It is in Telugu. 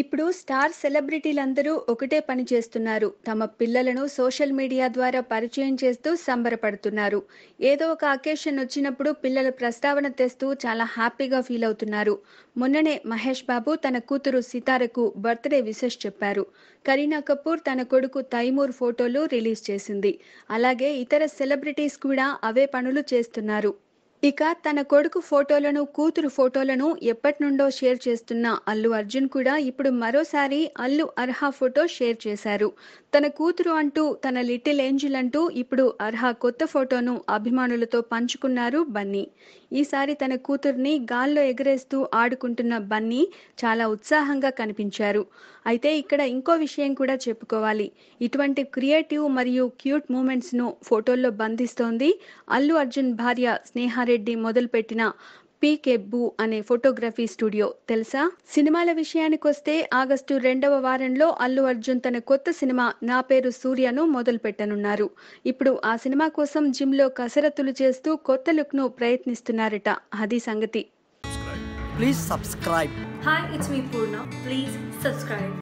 ఇప్పుడు స్టార్ సెలబ్రిటీలందరూ ఒకటే పని చేస్తున్నారు తమ పిల్లలను సోషల్ మీడియా ద్వారా పరిచయం చేస్తూ సంబరపడుతున్నారు ఏదో ఒక అకేషన్ వచ్చినప్పుడు పిల్లల ప్రస్తావన తెస్తూ చాలా హ్యాపీగా ఫీల్ అవుతున్నారు మొన్ననే మహేష్ బాబు తన కూతురు సితారకు బర్త్డే విశేష్ చెప్పారు కరీనా కపూర్ తన కొడుకు తైమూర్ ఫోటోలు రిలీజ్ చేసింది అలాగే ఇతర సెలబ్రిటీస్ కూడా అవే పనులు చేస్తున్నారు ఇక తన కొడుకు ఫోటోలను కూతురు ఫోటోలను ఎప్పటి నుండో షేర్ చేస్తున్న అల్లు అర్జున్ కూడా ఇప్పుడు మరోసారి అల్లు అర్హా ఫోటో షేర్ చేశారు తన కూతురు అంటూ తన లిటిల్ ఏంజిల్ అంటూ ఇప్పుడు అర్హా కొత్త ఫోటోను అభిమానులతో పంచుకున్నారు బన్నీ ఈసారి తన కూతుర్ని గాల్లో ఎగరేస్తూ ఆడుకుంటున్న బన్నీ చాలా ఉత్సాహంగా కనిపించారు అయితే ఇక్కడ ఇంకో విషయం కూడా చెప్పుకోవాలి ఇటువంటి క్రియేటివ్ మరియు క్యూట్ మూమెంట్స్ను ఫోటోల్లో బంధిస్తోంది అల్లు అర్జున్ భార్య స్నేహారెడ్డి రెడ్డి మొదలుపెట్టిన పీ కెబ్బు అనే ఫోటోగ్రఫీ స్టూడియో తెలుసా సినిమాల విషయానికొస్తే ఆగస్టు రెండవ వారంలో అల్లు అర్జున్ తన కొత్త సినిమా నా పేరు సూర్యను మొదలు పెట్టనున్నారు ఇప్పుడు ఆ సినిమా కోసం జిమ్ లో కసరత్తులు చేస్తూ కొత్త లుక్ ను ప్రయత్నిస్తున్నారట అది సంగతి